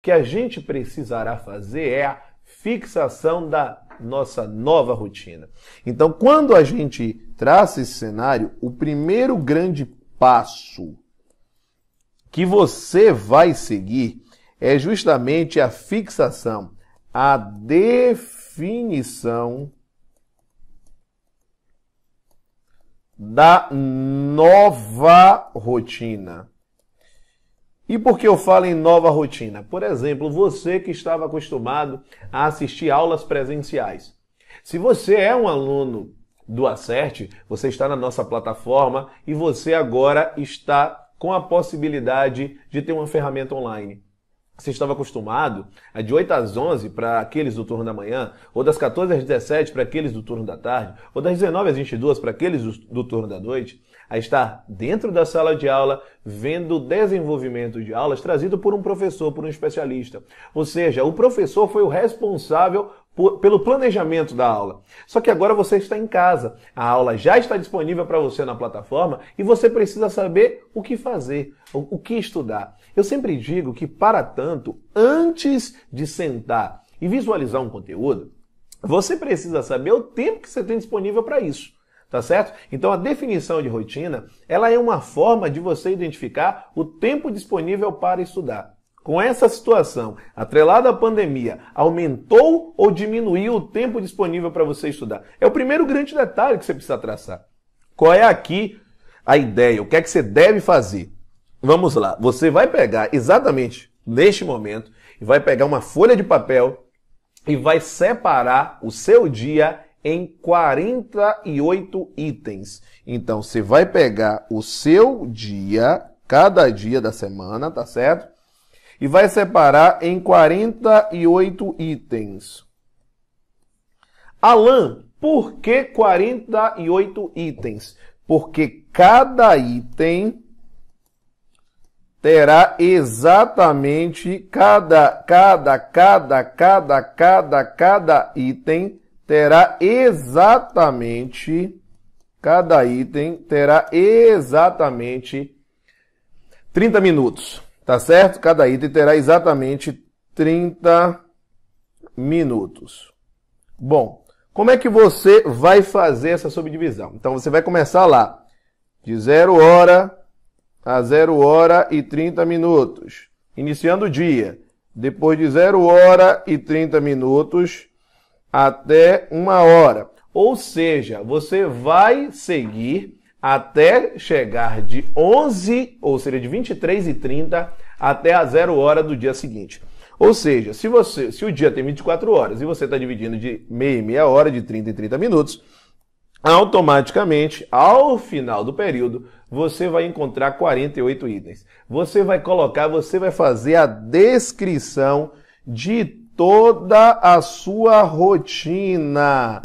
que a gente precisará fazer é a fixação da nossa nova rotina. Então, quando a gente traça esse cenário, o primeiro grande passo que você vai seguir é justamente a fixação, a definição da nova rotina. E por que eu falo em nova rotina? Por exemplo, você que estava acostumado a assistir aulas presenciais. Se você é um aluno do Acerte, você está na nossa plataforma e você agora está com a possibilidade de ter uma ferramenta online você estava acostumado a é de 8 às 11 para aqueles do turno da manhã, ou das 14 às 17 para aqueles do turno da tarde, ou das 19 às 22 para aqueles do, do turno da noite, a estar dentro da sala de aula, vendo o desenvolvimento de aulas trazido por um professor, por um especialista. Ou seja, o professor foi o responsável pelo planejamento da aula. Só que agora você está em casa, a aula já está disponível para você na plataforma e você precisa saber o que fazer, o, o que estudar. Eu sempre digo que, para tanto, antes de sentar e visualizar um conteúdo, você precisa saber o tempo que você tem disponível para isso tá certo? Então a definição de rotina, ela é uma forma de você identificar o tempo disponível para estudar com essa situação, atrelada à pandemia, aumentou ou diminuiu o tempo disponível para você estudar? É o primeiro grande detalhe que você precisa traçar. Qual é aqui a ideia? O que é que você deve fazer? Vamos lá. Você vai pegar exatamente neste momento e vai pegar uma folha de papel e vai separar o seu dia em 48 itens. Então você vai pegar o seu dia, cada dia da semana, tá certo? e vai separar em 48 itens. Alan, por que 48 itens? Porque cada item terá exatamente cada cada cada cada cada cada item terá exatamente cada item terá exatamente 30 minutos. Tá certo? Cada item terá exatamente 30 minutos. Bom, como é que você vai fazer essa subdivisão? Então você vai começar lá de 0 hora a 0 hora e 30 minutos, iniciando o dia. Depois de 0 hora e 30 minutos até 1 hora. Ou seja, você vai seguir até chegar de 11, ou seja, de 23h30 até a 0 hora do dia seguinte. Ou seja, se você, se o dia tem 24 horas e você está dividindo de meia e meia hora, de 30 e 30 minutos, automaticamente, ao final do período, você vai encontrar 48 itens. Você vai colocar, você vai fazer a descrição de toda a sua rotina.